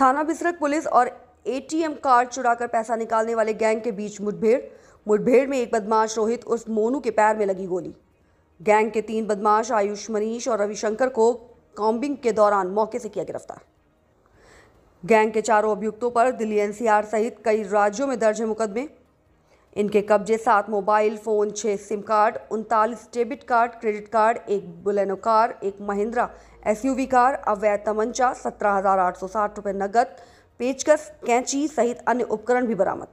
थाना बिसरक पुलिस और ATM card चुराकर पैसा निकालने वाले गैंग के बीच मुठभेड़ मुठभेड़ में एक बदमाश रोहित उस मोनू के पैर में लगी गोली गैंग के तीन बदमाश आयुष मनीष और रविशंकर को कॉम्बिंग के दौरान मौके से किया गिरफ्तार गैंग के चारों अभियुक्तों पर दिल्ली एनसीआर सहित कई राज्यों में दर्ज है मुकदमे इनके कब्जे सात मोबाइल फ़ोन छः सिम कार्ड उनतालीस डेबिट कार्ड क्रेडिट कार्ड एक बुलेनो कार एक महिंद्रा एसयूवी कार अवैध तमंचा सत्रह हज़ार आठ सौ साठ रुपये नकद पेचकस कैंची सहित अन्य उपकरण भी बरामद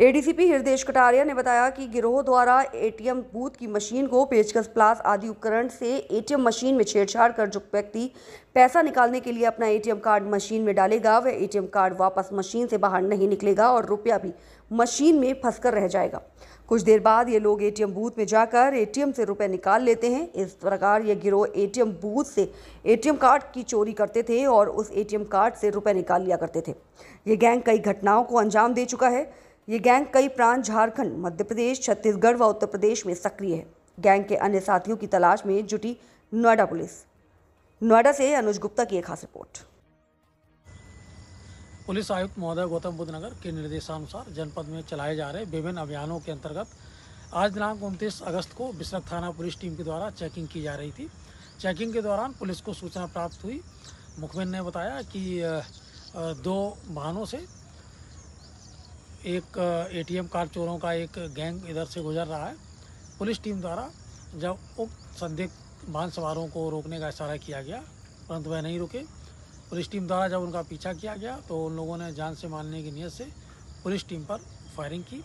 एडीसीपी हृदय कटारिया ने बताया कि गिरोह द्वारा एटीएम बूथ की मशीन को पेचकस प्लास आदि उपकरण से एटीएम मशीन में छेड़छाड़ कर जो व्यक्ति पैसा निकालने के लिए अपना एटीएम कार्ड मशीन में डालेगा वह एटीएम कार्ड वापस मशीन से बाहर नहीं निकलेगा और रुपया भी मशीन में फंस रह जाएगा कुछ देर बाद ये लोग एटीएम बूथ में जाकर एटीएम से रुपए निकाल लेते हैं इस प्रकार ये गिरोह एटीएम बूथ से एटीएम कार्ड की चोरी करते थे और उस एटीएम कार्ड से रुपए निकाल लिया करते थे ये गैंग कई घटनाओं को अंजाम दे चुका है ये गैंग कई प्रांत झारखंड मध्य प्रदेश छत्तीसगढ़ व उत्तर प्रदेश में सक्रिय है गैंग के अन्य साथियों की तलाश में जुटी नोएडा पुलिस नोएडा से अनुज गुप्ता की एक खास रिपोर्ट पुलिस आयुक्त महोदय गौतम बुद्ध नगर के निर्देशानुसार जनपद में चलाए जा रहे विभिन्न अभियानों के अंतर्गत आज दिनांक उनतीस अगस्त को बिसरक थाना पुलिस टीम के द्वारा चेकिंग की जा रही थी चेकिंग के दौरान पुलिस को सूचना प्राप्त हुई मुखबिन ने बताया कि दो वाहनों से एक एटीएम कार्ड चोरों का एक गैंग इधर से गुजर रहा है पुलिस टीम द्वारा जब उक्त संदिग्ध वाहन सवारों को रोकने का इशारा किया गया परंतु वह नहीं रुके पुलिस टीम द्वारा जब उनका पीछा किया गया तो उन लोगों ने जान से मारने की नीयत से पुलिस टीम पर फायरिंग की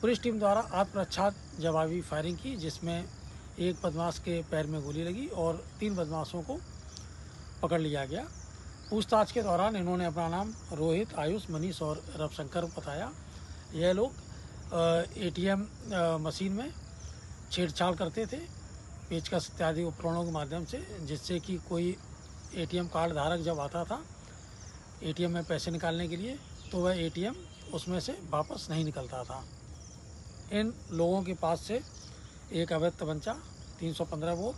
पुलिस टीम द्वारा आत्मरक्षा जवाबी फायरिंग की जिसमें एक बदमाश के पैर में गोली लगी और तीन बदमाशों को पकड़ लिया गया पूछताछ के दौरान इन्होंने अपना नाम रोहित आयुष मनीष और रविशंकर बताया यह लोग एटीएम मशीन में छेड़छाड़ करते थे पेचकश इत्यादि उपकरणों के माध्यम से जिससे कि कोई एटीएम कार्ड धारक जब आता था एटीएम में पैसे निकालने के लिए तो वह एटीएम उसमें से वापस नहीं निकलता था इन लोगों के पास से एक अवैध तबंचा 315 सौ पंद्रह वो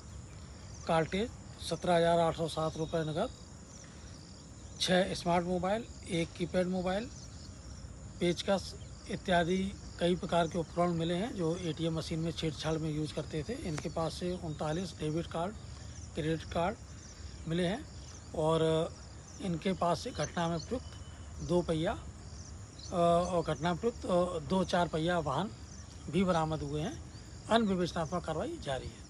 कार्टेज सत्रह हज़ार आठ सौ सात रुपये नकद छः स्मार्ट मोबाइल एक कीपैड मोबाइल पेचकस इत्यादि कई प्रकार के उपकरण मिले हैं जो एटीएम मशीन में छेड़छाड़ में यूज़ करते थे इनके पास से उनतालीस डेबिट कार्ड क्रेडिट कार्ड मिले हैं और इनके पास से घटना में प्रयुक्त दो पहिया और घटना प्रयुक्त दो चार पहिया वाहन भी बरामद हुए हैं अनविवेचनात्मक कार्रवाई जारी है